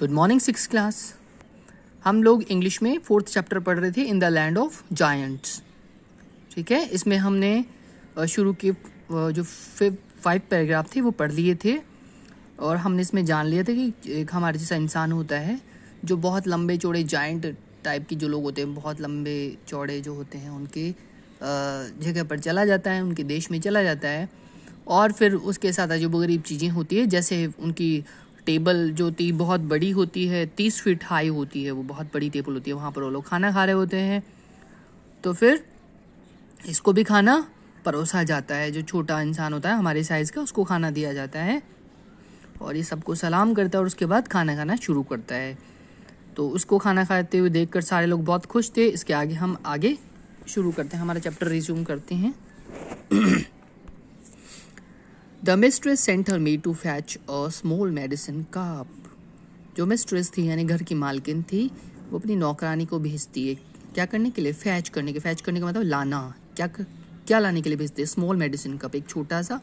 Good morning six class हम लोग English में फोर्थ चैप्टर पढ़ रहे थे in the land of giants ठीक है इसमें हमने शुरू के जो फाइव पैराग्राफ थे वो पढ़ लिए थे और हमने इसमें जान लिया था कि एक हमारे जैसा इंसान होता है जो बहुत लंबे चौड़े जाइंट टाइप के जो लोग होते हैं बहुत लंबे चौड़े जो होते हैं उनके जगह पर चला जाता है उनके देश में चला जाता है और फिर उसके साथ गरीब चीज़ें होती है जैसे उनकी टेबल जो होती बहुत बड़ी होती है तीस फीट हाई होती है वो बहुत बड़ी टेबल होती है वहाँ पर वो लोग खाना खा रहे होते हैं तो फिर इसको भी खाना परोसा जाता है जो छोटा इंसान होता है हमारे साइज़ का उसको खाना दिया जाता है और ये सबको सलाम करता है और उसके बाद खाना खाना शुरू करता है तो उसको खाना खाते हुए देखकर सारे लोग बहुत खुश थे इसके आगे हम आगे शुरू करते हैं हमारा चैप्टर रिज्यूम करते हैं the mistress sent her me to fetch a small medicine cup जो मिस्ट्रेस थी यानी घर की मालकिन थी वो अपनी नौकरानी को भेजती है क्या करने के लिए फैच करने के फैच करने का मतलब लाना क्या कर, क्या लाने के लिए भेजती है स्मॉल मेडिसिन कप एक छोटा सा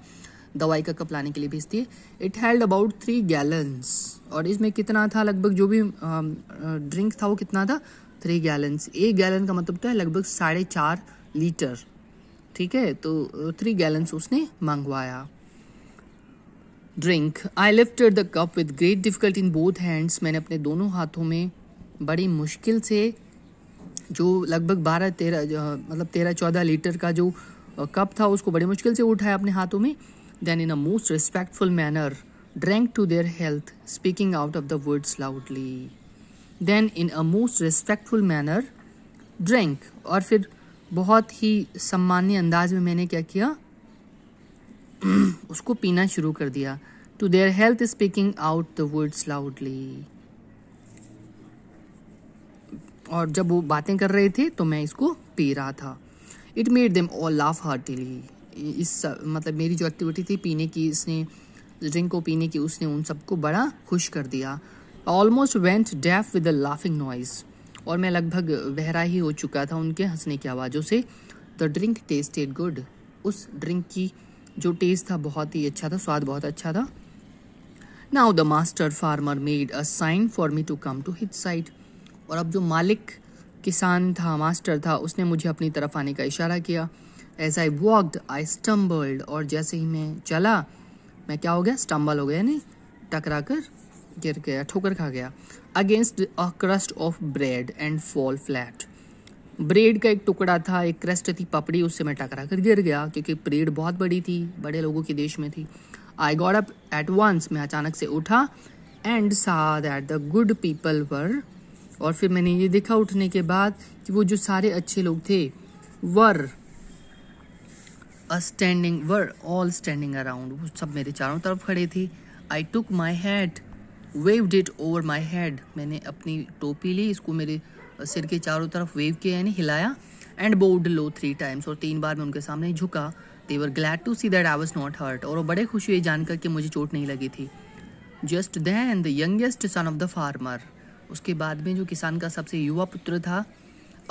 दवाई का कप लाने के लिए भेजती है it held about three gallons और इसमें कितना था लगभग जो भी ड्रिंक था वो कितना था थ्री गैलन्स एक गैलन का मतलब तो है लगभग साढ़े चार लीटर ठीक है तो थ्री गैलन्स उसने मंगवाया drink I lifted the cup with great difficulty in both hands मैंने अपने दोनों हाथों में बड़ी मुश्किल से जो लगभग बारह तेरह मतलब तेरह चौदह लीटर का जो कप था उसको बड़ी मुश्किल से उठाया अपने हाथों में then in a most respectful manner drink to their health speaking out of the words loudly then in a most respectful manner drink और फिर बहुत ही सम्मान्य अंदाज में मैंने क्या किया उसको पीना शुरू कर दिया to their health speaking out the words loudly और जब वो बातें कर रहे थे तो मैं इसको पी रहा था it made them all laugh heartily इस मतलब मेरी जो एक्टिविटी थी पीने की इसने ड्रिंक को पीने की उसने उन सबको बड़ा खुश कर दिया almost went deaf with a laughing noise और मैं लगभग बहरा ही हो चुका था उनके हंसने की आवाज़ों से द ड्रिंक टेस्टेड गुड उस ड्रिंक की जो टेस्ट था बहुत ही अच्छा था स्वाद बहुत अच्छा था now the master farmer made a sign for me to come to his side और अब जो मालिक किसान था मास्टर था उसने मुझे अपनी तरफ आने का इशारा किया as I walked I stumbled और जैसे ही मैं चला मैं क्या हो गया स्टम्बल हो गया यानी टकरा कर गिर गया ठोकर खा गया against a crust of bread and fell flat bread का एक टुकड़ा था एक क्रेस्ट थी पपड़ी उससे मैं टकरा कर गिर गया क्योंकि ब्रेड बहुत बड़ी थी बड़े लोगों के देश में थी I got up at once मैं अचानक से उठा and saw that the good people were और फिर मैंने ये देखा उठने के बाद कि वो जो सारे अच्छे लोग थे were standing were all standing around वो सब मेरे चारों तरफ खड़े थे I took my hat waved it over my head मैंने अपनी टोपी ली इसको मेरे सिर के चारों तरफ वेव किया यानी हिलाया and bowed low three times और तीन बार मैं उनके सामने झुका they were glad to see that I was not hurt और वो बड़े खुश हुए जानकर कि मुझे चोट नहीं लगी थी just then the youngest son of the farmer उसके बाद में जो किसान का सबसे युवा पुत्र था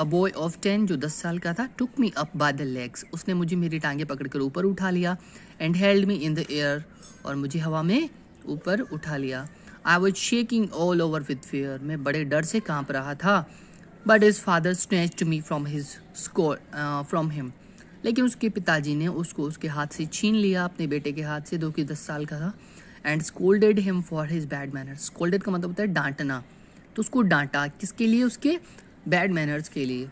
अ बॉय ऑफ टेन जो दस साल का था took me up by the legs उसने मुझे मेरी टांगे पकड़कर ऊपर उठा लिया and held me in the air और मुझे हवा में ऊपर उठा लिया I was shaking all over with fear मैं बड़े डर से कांप रहा था but his father snatched me from his score from him लेकिन उसके पिताजी ने उसको उसके हाथ से छीन लिया अपने बेटे के हाथ से दो कि दस साल का था and scolded him for his bad manner scolded का मतलब होता है डांटना तो उसको डांटा किसके लिए उसके बैड मैनर्स के लिए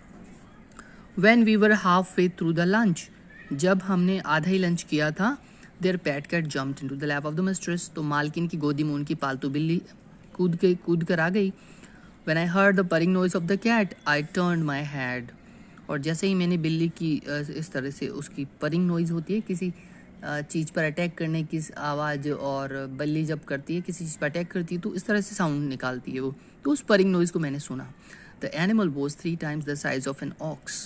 when we were half way through the lunch जब हमने आधा ही लंच किया था there pet cat jump into the lap of the mistress तो मालकिन की गोदी में उनकी पालतू बिल्ली कूद के कूद कर आ गई When I heard the purring noise of the cat, I turned my head. और जैसे ही मैंने बिल्ली की इस तरह से उसकी परिंग नॉइज़ होती है किसी चीज़ पर अटैक करने की आवाज़ और बल्ली जब करती है किसी चीज़ पर अटैक करती है तो इस तरह से साउंड निकालती है वो तो उस परिंग नॉइज़ को मैंने सुना the animal was three times the size of an ox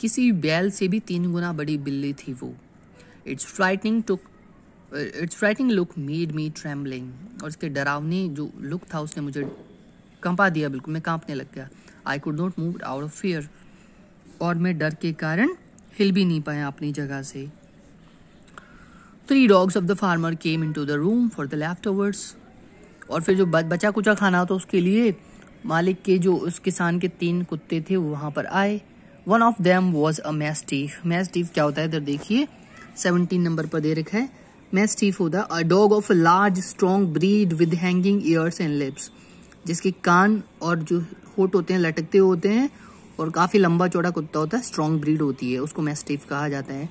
किसी बैल से भी तीन गुना बड़ी बिल्ली थी वो it's frightening look it's frightening look made me trembling और उसके डरावनी जो लुक था उसने मुझे कंपा दिया बिल्कुल मैं कांपने लग गया I could not move out of fear और मैं डर के कारण हिल भी नहीं पाया अपनी जगह से three dogs of the farmer came into the room for the leftovers और फिर जो बचा कुचा खाना होता तो उसके लिए मालिक के जो उस किसान के तीन कुत्ते थे वो वहाँ पर आए one of them was a mastiff mastiff क्या होता है इधर देखिए सेवनटीन नंबर पर दे रखा है मैस्टीफ होता है a dog of a large strong breed with hanging ears and lips जिसके कान और जो होट होते हैं लटकते होते हैं और काफ़ी लंबा चौड़ा कुत्ता होता है स्ट्रॉन्ग ब्रीड होती है उसको मैस्टिफ कहा जाता है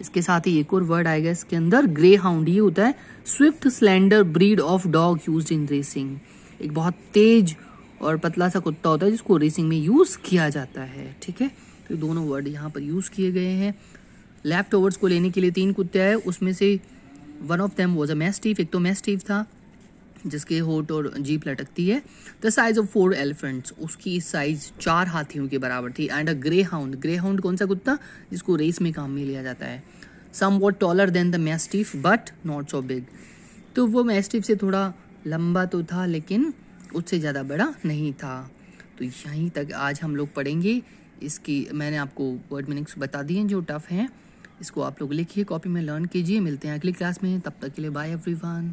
इसके साथ ही एक और वर्ड आएगा इसके अंदर ग्रे हाउंड ये होता है swift slender breed of dog use in racing एक बहुत तेज और पतला सा कुत्ता होता है जिसको रेसिंग में यूज़ किया जाता है ठीक है तो दोनों वर्ड यहाँ पर यूज़ किए गए हैं लेफ्ट ओवर्स को लेने के लिए तीन कुत्ते आए उसमें से one of them was a mastiff एक तो मैस्टिफ था जिसके होट और जीप लटकती है the size of four elephants उसकी साइज चार हाथियों के बराबर थी and a greyhound greyhound कौन सा कुत्ता जिसको रेस में काम में लिया जाता है somewhat taller than the mastiff but not so big तो वो मैस्टिफ से थोड़ा लंबा तो था लेकिन उससे ज़्यादा बड़ा नहीं था तो यहीं तक आज हम लोग पढ़ेंगे इसकी मैंने आपको वर्ड मीनिंग्स बता दिए जो टफ हैं इसको आप लोग लिखिए कॉपी में लर्न कीजिए मिलते हैं अगली क्लास में तब तक के लिए बाय एवरीवन